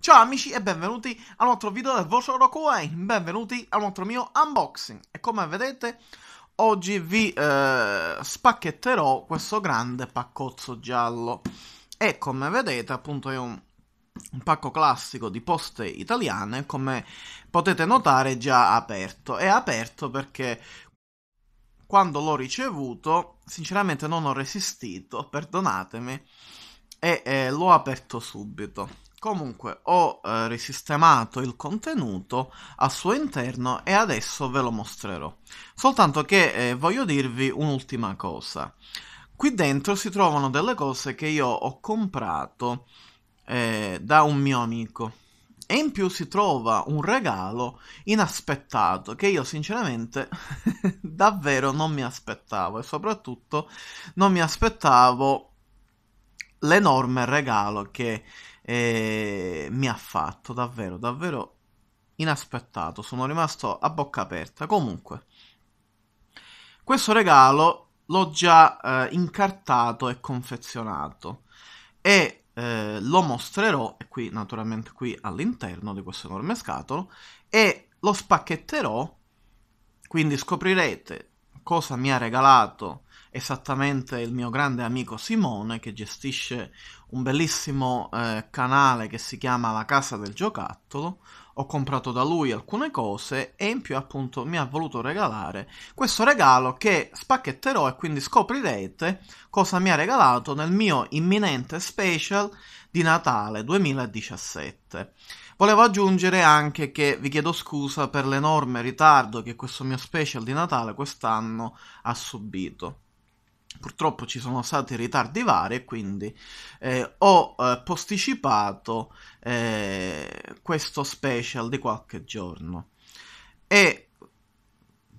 Ciao amici e benvenuti a un altro video del vostro Rockaway, benvenuti a un altro mio unboxing e come vedete oggi vi eh, spacchetterò questo grande paccozzo giallo e come vedete appunto è un, un pacco classico di poste italiane come potete notare già aperto, è aperto perché quando l'ho ricevuto sinceramente non ho resistito, perdonatemi e eh, l'ho aperto subito Comunque ho eh, risistemato il contenuto al suo interno e adesso ve lo mostrerò. Soltanto che eh, voglio dirvi un'ultima cosa. Qui dentro si trovano delle cose che io ho comprato eh, da un mio amico. E in più si trova un regalo inaspettato che io sinceramente davvero non mi aspettavo e soprattutto non mi aspettavo l'enorme regalo che e mi ha fatto davvero, davvero inaspettato. Sono rimasto a bocca aperta. Comunque, questo regalo l'ho già eh, incartato e confezionato e eh, lo mostrerò, e qui naturalmente qui all'interno di questo enorme scatolo, e lo spacchetterò, quindi scoprirete cosa mi ha regalato esattamente il mio grande amico Simone che gestisce un bellissimo eh, canale che si chiama La Casa del Giocattolo. Ho comprato da lui alcune cose e in più appunto mi ha voluto regalare questo regalo che spacchetterò e quindi scoprirete cosa mi ha regalato nel mio imminente special di Natale 2017. Volevo aggiungere anche che vi chiedo scusa per l'enorme ritardo che questo mio special di Natale quest'anno ha subito purtroppo ci sono stati ritardi vari e quindi eh, ho eh, posticipato eh, questo special di qualche giorno e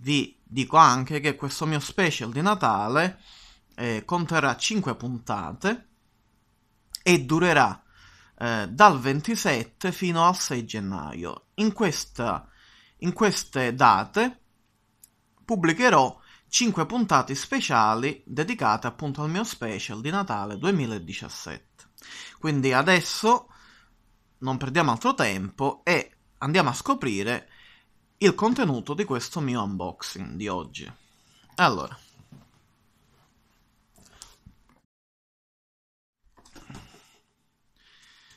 vi dico anche che questo mio special di Natale eh, conterrà 5 puntate e durerà eh, dal 27 fino al 6 gennaio. In, questa, in queste date pubblicherò 5 puntate speciali dedicate appunto al mio special di Natale 2017. Quindi adesso non perdiamo altro tempo e andiamo a scoprire il contenuto di questo mio unboxing di oggi. Allora,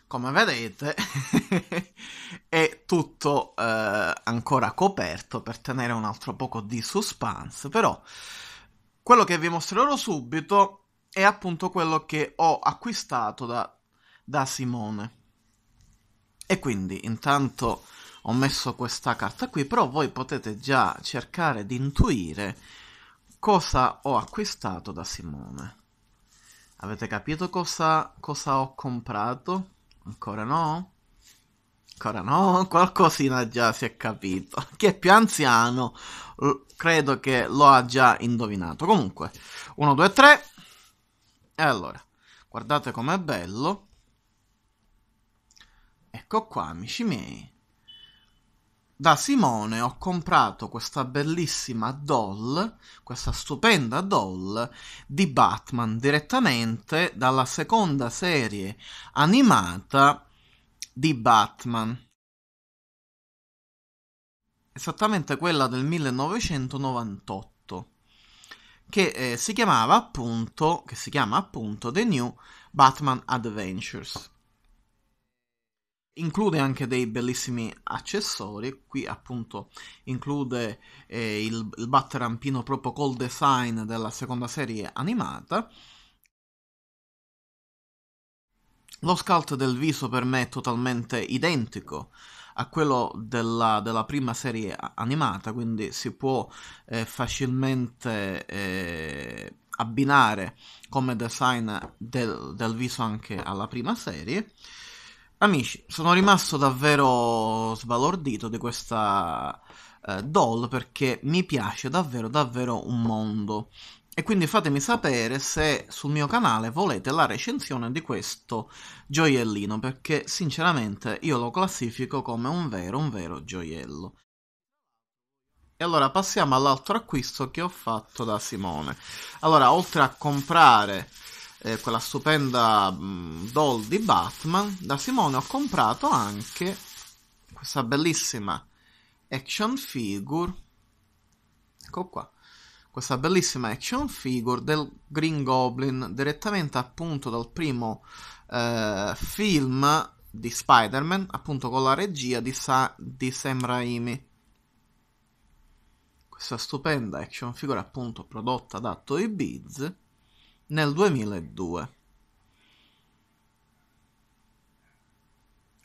come vedete è tutto eh, ancora coperto per tenere un altro poco di suspense, però quello che vi mostrerò subito è appunto quello che ho acquistato da, da Simone. E quindi intanto ho messo questa carta qui, però voi potete già cercare di intuire cosa ho acquistato da Simone. Avete capito cosa, cosa ho comprato? Ancora no? ancora no, qualcosina già si è capito. Chi è più anziano credo che lo ha già indovinato. Comunque, 1, 2, 3. E allora, guardate com'è bello. Ecco qua, amici miei. Da Simone ho comprato questa bellissima doll, questa stupenda doll di Batman direttamente dalla seconda serie animata di Batman. Esattamente quella del 1998, che eh, si chiamava appunto, che si chiama appunto The New Batman Adventures. Include anche dei bellissimi accessori, qui appunto include eh, il, il batterampino proprio col design della seconda serie animata, lo sculpt del viso per me è totalmente identico a quello della, della prima serie animata, quindi si può eh, facilmente eh, abbinare come design del, del, viso anche alla prima serie. Amici, sono rimasto davvero sbalordito di questa eh, doll perché mi piace davvero davvero un mondo e quindi fatemi sapere se sul mio canale volete la recensione di questo gioiellino, perché sinceramente io lo classifico come un vero, un vero gioiello. E allora passiamo all'altro acquisto che ho fatto da Simone. Allora, oltre a comprare eh, quella stupenda mh, mm, doll di Batman, da Simone ho comprato anche questa bellissima action figure. Ecco qua questa bellissima action figure del Green Goblin direttamente appunto dal primo eh, film di Spider-Man, appunto con la regia di, Sa- di Sam Raimi. Questa stupenda action figure appunto prodotta da Toy Biz nel 2002.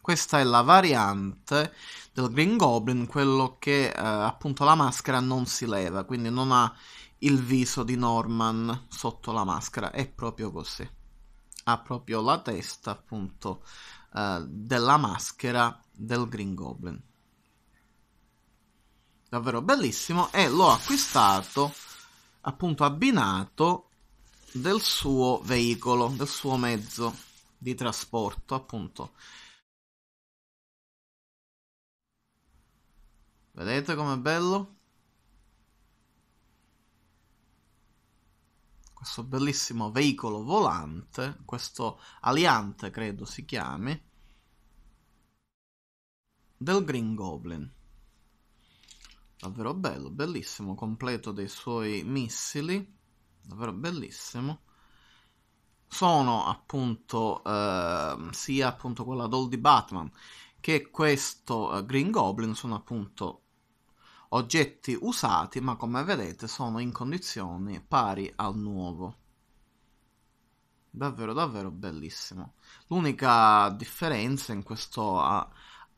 Questa è la variante del Green Goblin, quello che eh, appunto la maschera non si leva, quindi non ha il viso di Norman sotto la maschera, è proprio così. Ha proprio la testa appunto eh, della maschera del Green Goblin. Davvero bellissimo e l'ho acquistato appunto abbinato del suo veicolo, del suo mezzo di trasporto appunto Vedete com'è bello? Questo bellissimo veicolo volante, questo aliante credo si chiami, del Green Goblin. Davvero bello, bellissimo, completo dei suoi missili, davvero bellissimo. Sono appunto eh, sia appunto quella doll di Batman che questo eh, Green Goblin sono appunto oggetti usati ma come vedete sono in condizioni pari al nuovo davvero davvero bellissimo l'unica differenza in questo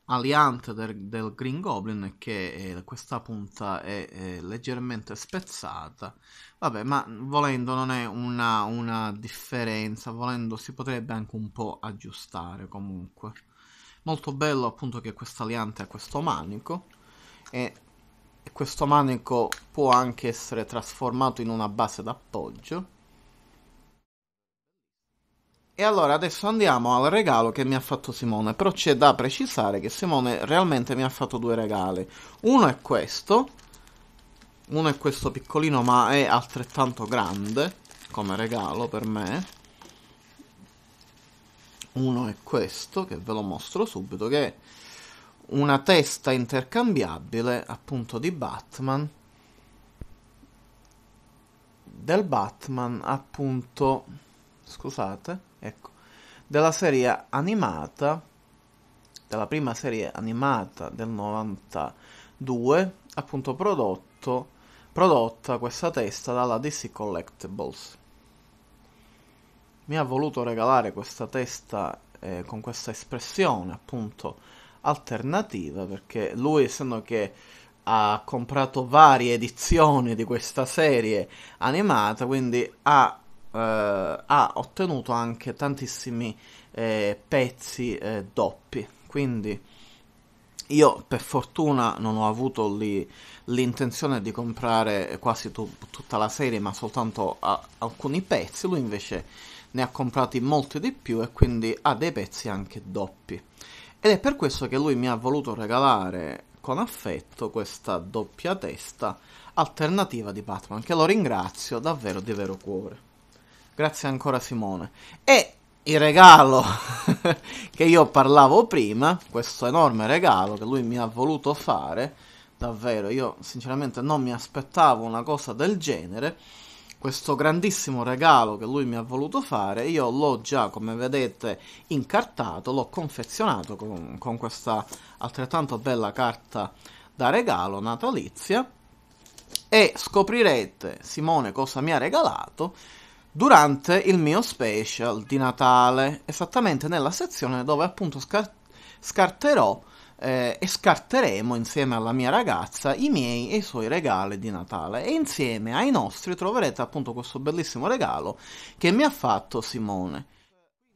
aliante del, del, Green Goblin è che eh, questa punta è, è, leggermente spezzata vabbè ma volendo non è una, una differenza volendo si potrebbe anche un po' aggiustare comunque molto bello appunto che questa aliante ha questo manico e questo manico può anche essere trasformato in una base d'appoggio. E allora adesso andiamo al regalo che mi ha fatto Simone, però c'è da precisare che Simone realmente mi ha fatto due regali. Uno è questo, uno è questo piccolino ma è altrettanto grande come regalo per me. Uno è questo che ve lo mostro subito che una testa intercambiabile appunto di Batman del Batman appunto scusate ecco della serie animata della prima serie animata del 92 appunto prodotto prodotta questa testa dalla DC Collectibles mi ha voluto regalare questa testa eh, con questa espressione appunto alternativa perché lui essendo che ha comprato varie edizioni di questa serie animata quindi ha, eh, ha ottenuto anche tantissimi eh, pezzi eh, doppi quindi io per fortuna non ho avuto lì, l'intenzione di comprare quasi tu, tutta la serie ma soltanto a, alcuni pezzi lui invece ne ha comprati molti di più e quindi ha dei pezzi anche doppi ed è per questo che lui mi ha voluto regalare con affetto questa doppia testa alternativa di Batman, che lo ringrazio davvero di vero cuore. Grazie ancora Simone. E il regalo che io parlavo prima, questo enorme regalo che lui mi ha voluto fare, davvero io sinceramente non mi aspettavo una cosa del genere questo grandissimo regalo che lui mi ha voluto fare, io l'ho già, come vedete, incartato, l'ho confezionato con, con questa altrettanto bella carta da regalo natalizia e scoprirete Simone cosa mi ha regalato durante il mio special di Natale, esattamente nella sezione dove appunto scar- scarterò eh, e scarteremo insieme alla mia ragazza i miei e i suoi regali di Natale e insieme ai nostri troverete appunto questo bellissimo regalo che mi ha fatto Simone.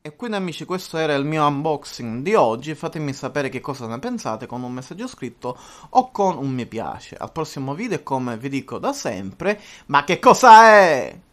E quindi amici questo era il mio unboxing di oggi, fatemi sapere che cosa ne pensate con un messaggio scritto o con un mi piace. Al prossimo video come vi dico da sempre, ma che cosa è?